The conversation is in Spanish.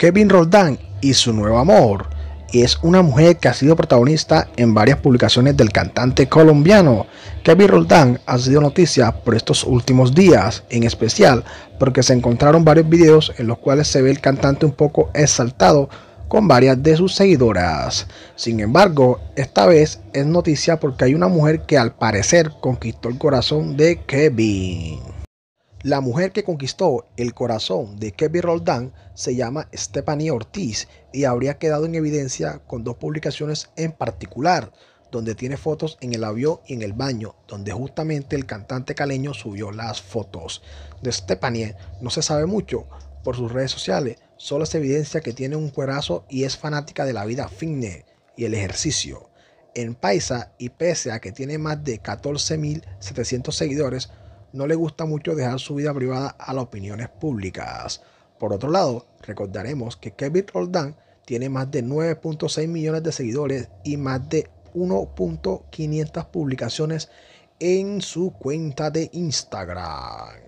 Kevin Roldán y su nuevo amor. Es una mujer que ha sido protagonista en varias publicaciones del cantante colombiano. Kevin Roldán ha sido noticia por estos últimos días, en especial porque se encontraron varios videos en los cuales se ve el cantante un poco exaltado con varias de sus seguidoras. Sin embargo, esta vez es noticia porque hay una mujer que al parecer conquistó el corazón de Kevin. La mujer que conquistó el corazón de Kevin Roldán se llama Stephanie Ortiz y habría quedado en evidencia con dos publicaciones en particular, donde tiene fotos en el avión y en el baño, donde justamente el cantante caleño subió las fotos. De Stephanie no se sabe mucho por sus redes sociales, solo se evidencia que tiene un cuerazo y es fanática de la vida fitness y el ejercicio. En Paisa, y pese a que tiene más de 14.700 seguidores, no le gusta mucho dejar su vida privada a las opiniones públicas. Por otro lado, recordaremos que Kevin Roldán tiene más de 9.6 millones de seguidores y más de 1.500 publicaciones en su cuenta de Instagram.